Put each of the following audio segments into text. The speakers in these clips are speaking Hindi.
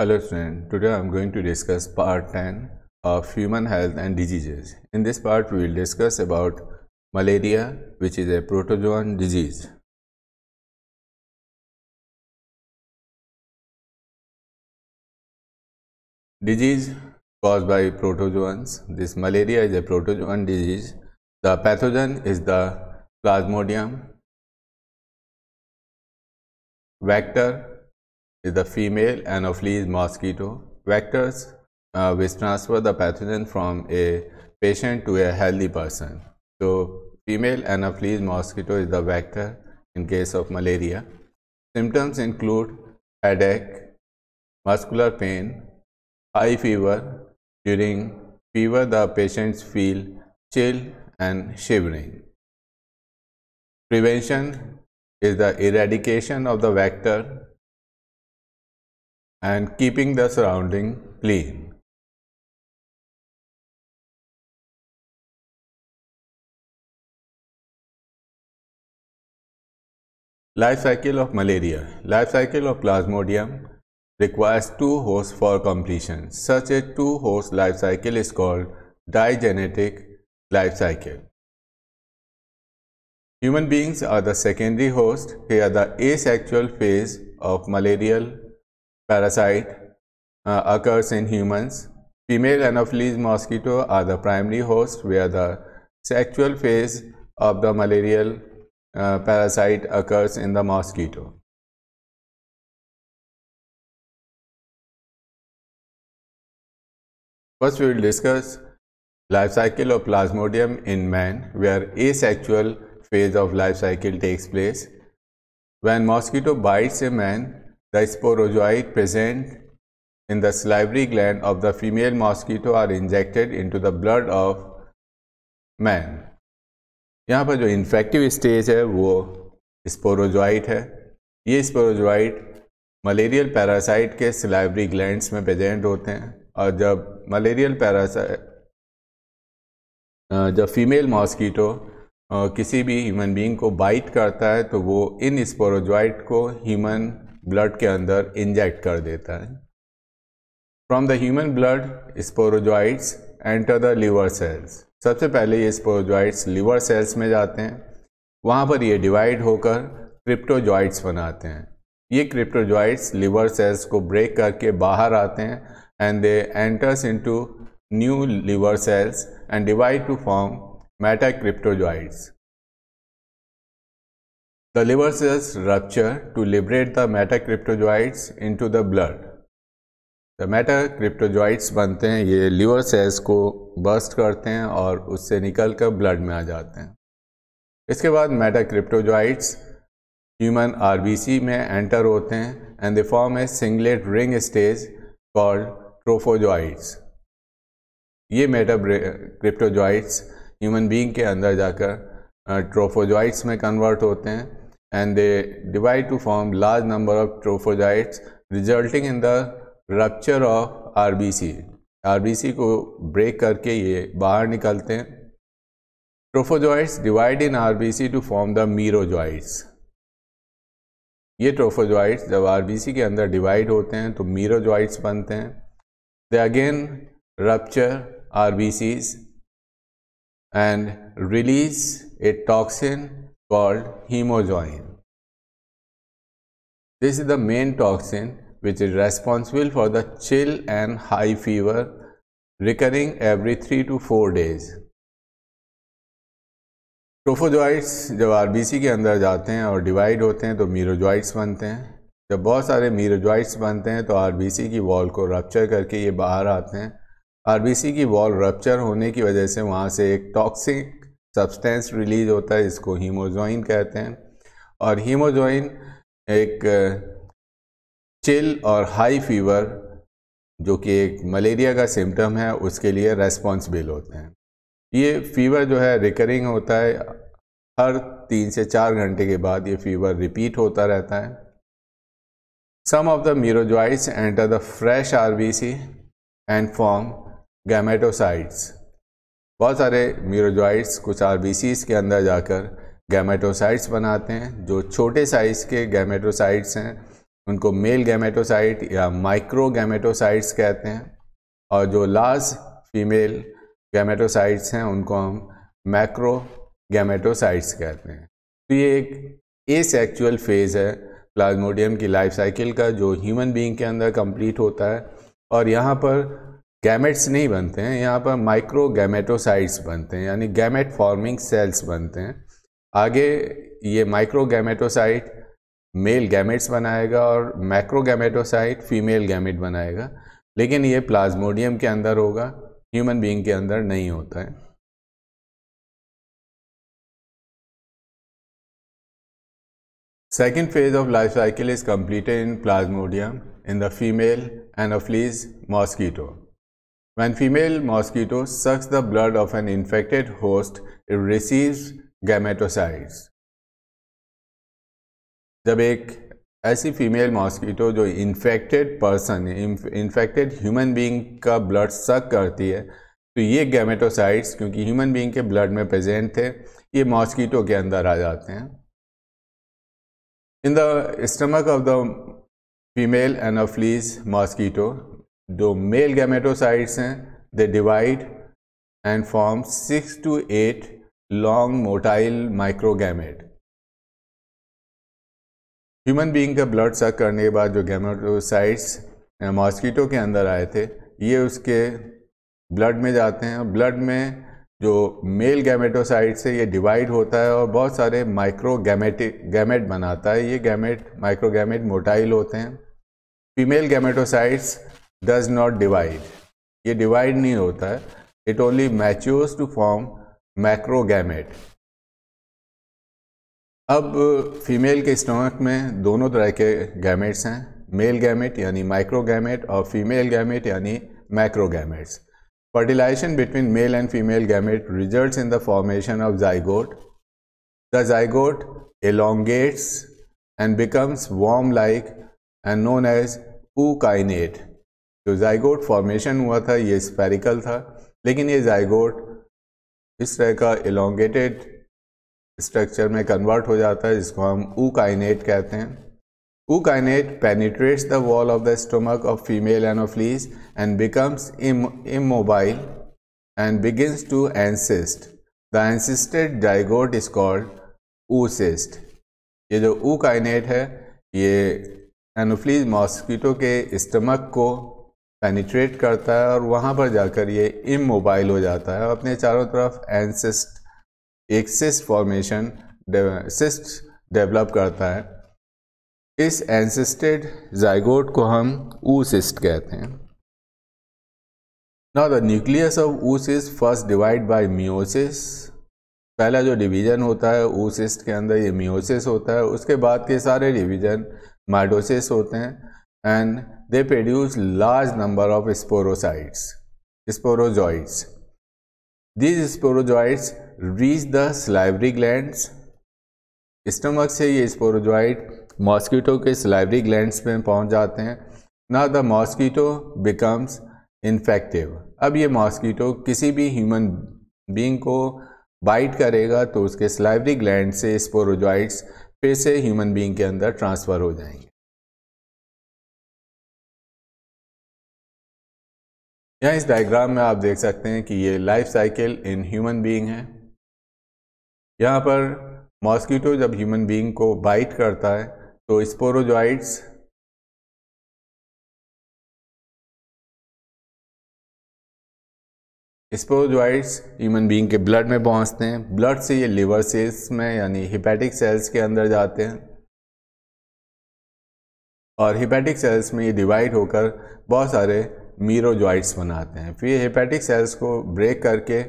Hello friends. today I am going to discuss part 10 of human health and diseases. In this part we will discuss about malaria which is a protozoan disease. Disease caused by protozoans. This malaria is a protozoan disease. The pathogen is the plasmodium vector is the female Anopheles mosquito. Vectors uh, which transfer the pathogen from a patient to a healthy person. So, female Anopheles mosquito is the vector in case of malaria. Symptoms include headache, muscular pain, high fever. During fever, the patients feel chill and shivering. Prevention is the eradication of the vector and keeping the surrounding clean. Life cycle of malaria. Life cycle of plasmodium requires two hosts for completion. Such a two host life cycle is called digenetic life cycle. Human beings are the secondary host. Here the asexual phase of malarial parasite uh, occurs in humans. Female Anopheles mosquito are the primary host where the sexual phase of the malarial uh, parasite occurs in the mosquito. First, we will discuss life cycle of plasmodium in man where asexual phase of life cycle takes place. When mosquito bites a man, The sporozoite present in the salivary gland of the female mosquito are injected into the blood of man. यहाँ पर जो इन्फेक्टिव स्टेज है वो स्पोरोजोइट है ये स्पोरोजोइट मलेरियल पैरासाइट के सिलाइवरी ग्लैंड्स में प्रेजेंट होते हैं और जब मलेरियल पैरासाइट जब फीमेल मॉस्कीटो किसी भी ह्यूमन बीइंग को बाइट करता है तो वो इन स्पोरोजोइट को ह्यूमन ब्लड के अंदर इंजेक्ट कर देता है from the human blood sporozoites enter the liver cells सबसे पहले ये स्पोरोजॉइड्स लिवर सेल्स में जाते हैं वहाँ पर ये डिवाइड होकर क्रिप्टोजॉइड्स बनाते हैं ये क्रिप्टोजॉइड्स लिवर सेल्स को ब्रेक करके बाहर आते हैं and they enters into new liver cells and divide to form meta The liver cells rupture to liberate the metacryptozoids into the blood. The metacryptozoids बनते हैं ये liver cells को burst करते हैं और उससे निकल कर ब्लड में आ जाते हैं इसके बाद metacryptozoids ह्यूमन आरबीसी में एंटर होते हैं and they form a singlet ring stage called trophozoites ये मेटा क्रिप्टोजॉइड्स ह्यूमन बींग के अंदर जाकर ट्रोफोजॉइट्स में कन्वर्ट होते हैं and they divide to form large number of trophozoites resulting in the rupture of B RBC को ब्रेक करके ये बाहर निकलते हैं trophozoites divide in RBC to form the merozoites ये ट्रोफोजॉइट्स जब आरबीसी के अंदर डिवाइड होते हैं तो मीरोजॉइट्स बनते हैं they again rupture RBCs and release a toxin called hemojoin. This is the main toxin which is responsible for the chill and high fever recurring every 3 to 4 days. Trophozoites जब आरबीसी के अंदर जाते हैं और डिवाइड होते हैं तो मीरोजॉइट्स बनते हैं जब बहुत सारे मीरोजॉइट्स बनते हैं तो आरबीसी की वॉल को रप्चर करके ये बाहर आते हैं आरबीसी की वॉल रप्चर होने की वजह से वहाँ से एक टॉक्सिक सब्सटेंस रिलीज होता है इसको हीमोजोइन कहते हैं और हीमोजोइन एक चिल और हाई फीवर जो कि एक मलेरिया का सिम्टम है उसके लिए रेस्पॉन्सिबल होते हैं ये फीवर जो है रिकरिंग होता है हर तीन से चार घंटे के बाद ये फीवर रिपीट होता रहता है some of the merozoites enter the fresh RBC and form gametocytes बहुत सारे म्यूरोजॉइट्स कुछ आर के अंदर जाकर गैमेटोसाइट्स बनाते हैं जो छोटे साइज़ के गैमेटोसाइट्स हैं उनको मेल गैमेटोसाइट या माइक्रो गैमेटोसाइट्स कहते हैं और जो लार्ज फीमेल गैमेटोसाइट्स हैं उनको हम मैक्रो गैमेटोसाइट्स कहते हैं तो ये एक ए सेक्चुअल फेज़ है प्लाज्मोडियम की लाइफ साइकिल का जो ह्यूमन बीइंग के अंदर कंप्लीट होता है और यहाँ पर गैमेट्स नहीं बनते हैं यहाँ पर माइक्रो गैमेटोसाइट्स बनते हैं यानी गैमेट फॉर्मिंग सेल्स बनते हैं आगे ये माइक्रो गैमेटोसाइट मेल गैमेट्स बनाएगा और मैक्रो गैमेटोसाइट फीमेल गैमेट बनाएगा लेकिन ये प्लाज्मोडियम के अंदर होगा ह्यूमन बीइंग के अंदर नहीं होता है second phase of life cycle is completed in Plasmodium in the female anopheles mosquito When female mosquito sucks the blood of an infected host, it receives gametocytes जब एक ऐसी फीमेल मॉस्किटो जो infected person infected human being का ब्लड सक करती है तो ये गैमेटोसाइड्स क्योंकि ह्यूमन बीइंग के ब्लड में प्रेजेंट थे ये मॉस्किटो के अंदर आ जाते हैं in the stomach of the female anopheles mosquito जो मेल गैमेटोसाइट्स हैं they divide and form six to eight long motile microgamete human being का ब्लड सक करने के बाद जो गैमेटोसाइट्स मॉस्किटो के अंदर आए थे ये उसके ब्लड में जाते हैं और ब्लड में जो मेल गैमेटोसाइट्स है ये डिवाइड होता है और बहुत सारे माइक्रो गैमेटिक गैमेट बनाता है ये गैमेट माइक्रो गैमेट मोटाइल होते हैं female gametocytes does not divide ये डिवाइड नहीं होता है it only matures to form macrogamete अब फीमेल के स्टमक में दोनों तरह के गैमेट्स हैं मेल गैमेट यानी माइक्रो गैमेट और फीमेल गैमेट यानी micro gametes fertilization between male and female gamete result in the formation of zygote the zygote and becomes worm like and known as ookinete जो जाइगोट फॉर्मेशन हुआ था ये स्पेरिकल था लेकिन ये जाइगोट इस तरह का एलोंगेटेड स्ट्रक्चर में कन्वर्ट हो जाता है जिसको हम ऊ काइनेट कहते हैं ookinete penetrates the wall of the stomach of female anopheles and becomes immobile and begins to encyst the encysted zygote is called oocyst ये जो ऊ काइनेट है ये एनोफ्लीज मॉस्किटो के स्टमक को पेनिट्रेट करता है और वहाँ पर जाकर ये इमोबाइल हो जाता है और अपने चारों तरफ एनसिस्ट एक सिस्ट फॉर्मेशन सिस्ट डेवलप करता है इस एनसिस्टेड जाइगोट को हम ऊ सिस्ट कहते हैं now the nucleus of oocyst first divide by meiosis पहला जो डिवीजन होता है ऊसिस्ट के अंदर ये मियोसिस होता है उसके बाद के सारे डिवीजन माइडोसिस होते हैं and they produce large number of sporocytes, sporozoids. These sporozoids reach the salivary glands. Stomach से ये स्पोरोजॉइड मॉस्किटो के सलाइवरी ग्लैंड्स में पहुंच जाते हैं ना द मॉस्किटो बिकम्स इन्फेक्टिव अब ये मॉस्किटो किसी भी ह्यूमन बींग को बाइट करेगा तो उसके सलाइवरी ग्लैंड से स्पोरोजॉइड्स फिर से ह्यूमन बींग के अंदर ट्रांसफ़र हो जाएंगे यहाँ इस डायग्राम में आप देख सकते हैं कि ये life cycle in human being है यहाँ पर मॉस्किटो जब ह्यूमन बीइंग को बाइट करता है तो स्पोरोजॉइड्स स्पोरोजॉइड्स ह्यूमन बीइंग के ब्लड में पहुँचते हैं ब्लड से ये लिवर सेल्स में यानी हिपैटिक सेल्स के अंदर जाते हैं और हिपैटिक सेल्स में ये डिवाइड होकर बहुत सारे मीरोजॉइट्स बनाते हैं फिर हेपेटिक सेल्स को ब्रेक करके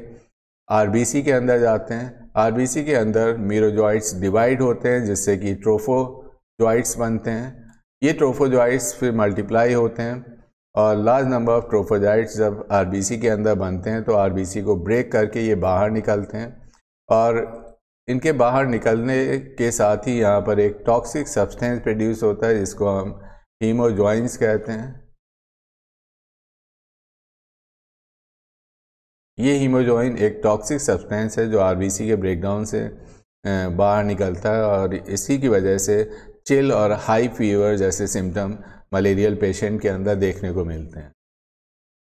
आरबीसी के अंदर जाते हैं आरबीसी के अंदर मीरोजॉइट्स डिवाइड होते हैं जिससे कि ट्रोफोजॉइट्स बनते हैं ये ट्रोफोजॉइट्स फिर मल्टीप्लाई होते हैं और लार्ज नंबर ऑफ ट्रोफोजाइट्स जब आरबीसी के अंदर बनते हैं तो आरबीसी को ब्रेक करके ये बाहर निकलते हैं और इनके बाहर निकलने के साथ ही यहाँ पर एक टॉक्सिक सब्सटेंस प्रोड्यूस होता है जिसको हम हीमोजॉइंस कहते हैं ये हीमोजोइन एक टॉक्सिक सब्सटेंस है जो आरबीसी के ब्रेकडाउन से बाहर निकलता है और इसी की वजह से चिल और हाई फीवर जैसे सिम्टम मलेरियल पेशेंट के अंदर देखने को मिलते हैं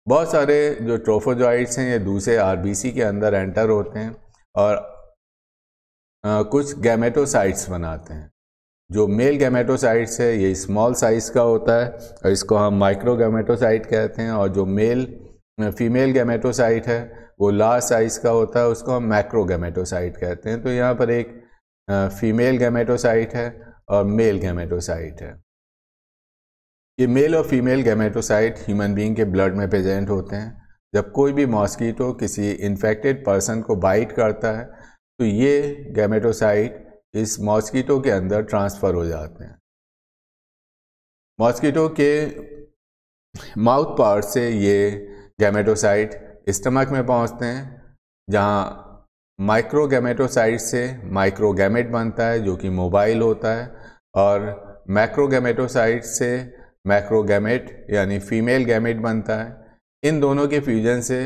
बहुत सारे जो ट्रोफोजॉइट्स हैं ये दूसरे आरबीसी के अंदर एंटर होते हैं और आ, कुछ गैमेटोसाइट्स बनाते हैं जो मेल गैमेटोसाइट्स है ये स्मॉल साइज़ का होता है और इसको हम माइक्रो गैमेटोसाइट कहते हैं और जो मेल फीमेल गैमेटोसाइट है वो लार्ज साइज का होता है उसको हम मैक्रो गैमेटोसाइट कहते हैं तो यहाँ पर एक फीमेल गैमेटोसाइट है और मेल गैमेटोसाइट है ये मेल और फीमेल गैमेटोसाइट ह्यूमन बीइंग के ब्लड में प्रेजेंट होते हैं जब कोई भी मॉस्किटो किसी इन्फेक्टेड पर्सन को बाइट करता है तो ये गैमेटोसाइट इस मॉस्किटो के अंदर ट्रांसफ़र हो जाते हैं मॉस्किटो के माउथ पार्ट से ये गैमेटोसाइट स्टमक में पहुंचते हैं जहां माइक्रो गैमेटोसाइट से माइक्रो गैमेट बनता है जो कि मोबाइल होता है और मैक्रो गैमेटोसाइट से मैक्रो गैमेट यानी फीमेल गैमेट बनता है इन दोनों के फ्यूजन से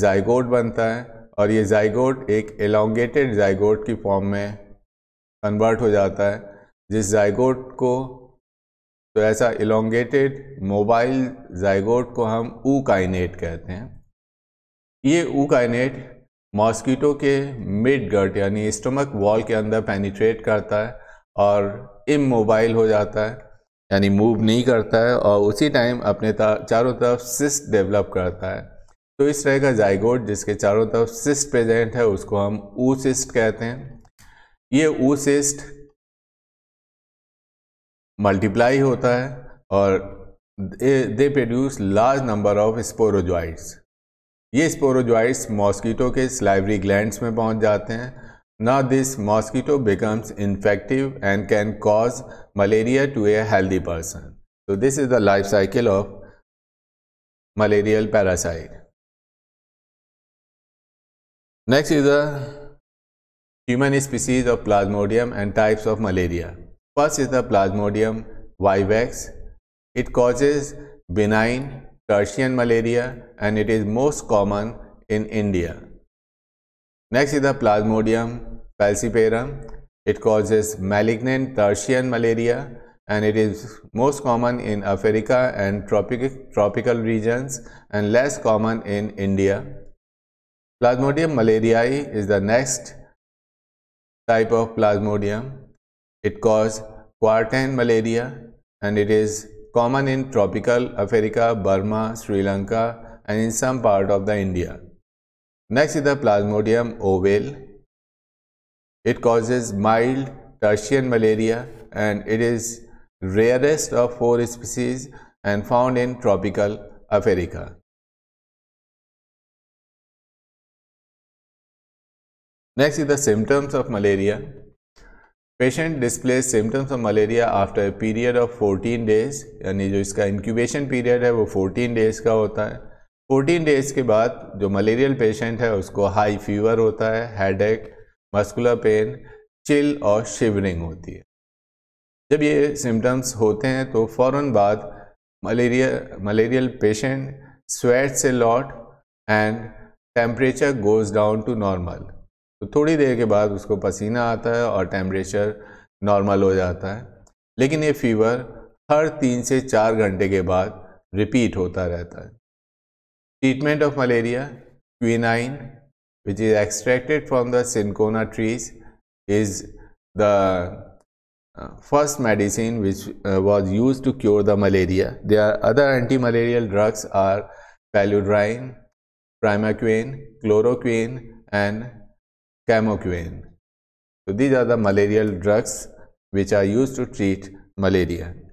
जाइगोट बनता है और ये जाइगोट एक एलोंगेटेड जाइगोट की फॉर्म में कन्वर्ट हो जाता है जिस जाइगोट को तो ऐसा इलोंगेटेड मोबाइल जाइगोट को हम ऊ काइनेट कहते हैं ये ऊ काइनेट मॉस्किटो के मिड गर्ट यानी स्टमक वॉल के अंदर पेनिट्रेट करता है और इमोबाइल हो जाता है यानी मूव नहीं करता है और उसी टाइम अपने चारों तरफ सिस्ट डेवलप करता है तो इस तरह का जाइगोट जिसके चारों तरफ सिस्ट प्रेजेंट है उसको हम ऊ सिस्ट कहते हैं ये ऊ सिस्ट मल्टीप्लाई होता है और they produce large number of sporozoites ये स्पोरोजॉइड्स मॉस्कीटो के स्लाइवरी ग्लैंड्स में पहुंच जाते हैं ना this mosquito becomes infective and can cause malaria to a healthy person तो this is the life cycle of malarial parasite next is the human species of plasmodium and types of malaria First is the Plasmodium vivax. It causes benign tertian malaria and it is most common in India. Next is the Plasmodium falciparum. It causes malignant tertian malaria and it is most common in Africa and tropic, tropical regions and less common in India. Plasmodium malariae is the next type of Plasmodium it causes quartan malaria and it is common in tropical Africa, Burma, Sri Lanka and in some part of the India. Next is the Plasmodium ovale. It causes mild tertian malaria and it is rarest of four species and found in tropical Africa. Next is the symptoms of malaria. Patient display symptoms of malaria after a period of 14 days यानी जो इसका इंक्यूबेशन पीरियड है वो 14 डेज़ का होता है 14 डेज़ के बाद जो मलेरियल पेशेंट है उसको हाई फीवर होता है हेडेक मस्कुलर पेन चिल और शिवरिंग होती है जब ये सिम्टम्स होते हैं तो फ़ौर बाद मलेरिया मलेरियल पेशेंट स्वेट से lot and temperature goes down to normal तो थोड़ी देर के बाद उसको पसीना आता है और टेम्परेचर नॉर्मल हो जाता है लेकिन ये फीवर हर तीन से चार घंटे के बाद रिपीट होता रहता है treatment of malaria quinine which is extracted from the cinchona trees is the first medicine which was use to cure the malaria they are other anti malarial drugs are paludrine primaquine chloroquine and camoquine. So these are the malarial drugs which are used to treat malaria.